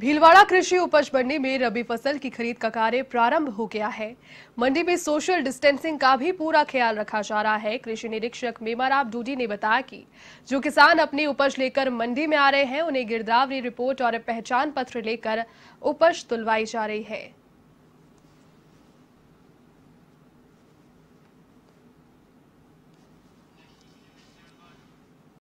भीलवाड़ा कृषि उपज मंडी में रबी फसल की खरीद का कार्य प्रारंभ हो गया है मंडी में सोशल डिस्टेंसिंग का भी पूरा ख्याल रखा जा रहा है कृषि निरीक्षक मेमाराम डूडी ने बताया कि जो किसान अपनी उपज लेकर मंडी में आ रहे हैं उन्हें गिरदावरी रिपोर्ट और पहचान पत्र लेकर उपज तुलवाई जा रही है